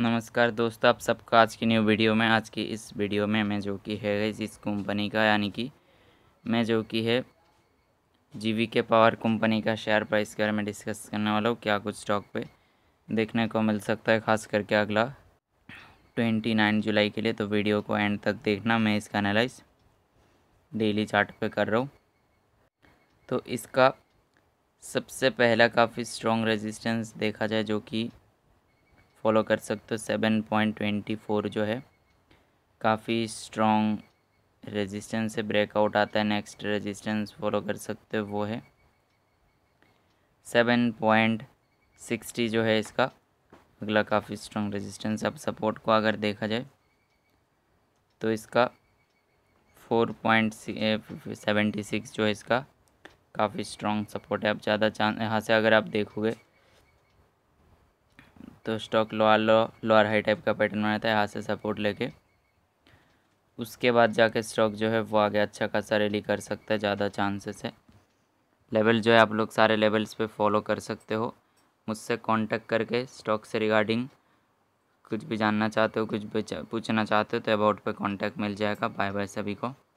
नमस्कार दोस्तों आप सबका आज की न्यू वीडियो में आज की इस वीडियो में मैं जो कि है इस कंपनी का यानी कि मैं जो कि है जीवी के पावर कंपनी का शेयर प्राइस के बारे में डिस्कस करने वाला हूँ क्या कुछ स्टॉक पे देखने को मिल सकता है खास करके अगला ट्वेंटी नाइन जुलाई के लिए तो वीडियो को एंड तक देखना मैं इसका एनालाइज डेली चार्ट पे कर रहा हूँ तो इसका सबसे पहला काफ़ी स्ट्रॉन्ग रेजिस्टेंस देखा जाए जो कि फॉलो कर सकते हो सेवन पॉइंट ट्वेंटी फोर जो है काफ़ी स्ट्रॉन्ग रेजिस्टेंस से ब्रेकआउट आता है नेक्स्ट रेजिस्टेंस फॉलो कर सकते हो वो है सेवन पॉइंट सिक्सटी जो है इसका अगला काफ़ी स्ट्रॉन्ग रेजिस्टेंस अब सपोर्ट को अगर देखा जाए तो इसका फोर पॉइंट सेवेंटी सिक्स जो है इसका काफ़ी स्ट्रॉन्ग सपोर्ट है अब ज़्यादा चांस यहाँ से अगर आप देखोगे तो stock lower low lower high type का पैटर्न बनाता है हाथ से सपोर्ट लेके उसके बाद जाके स्टॉक जो है वो आगे अच्छा खासा रैली कर सकता है ज़्यादा चांसेस है लेवल जो है आप लोग सारे लेवल्स पे फॉलो कर सकते हो मुझसे कांटेक्ट करके स्टॉक से रिगार्डिंग कुछ भी जानना चाहते हो कुछ भी पूछना चाहते हो तो अबाउट पे कांटेक्ट मिल जाएगा बाय बाय सभी को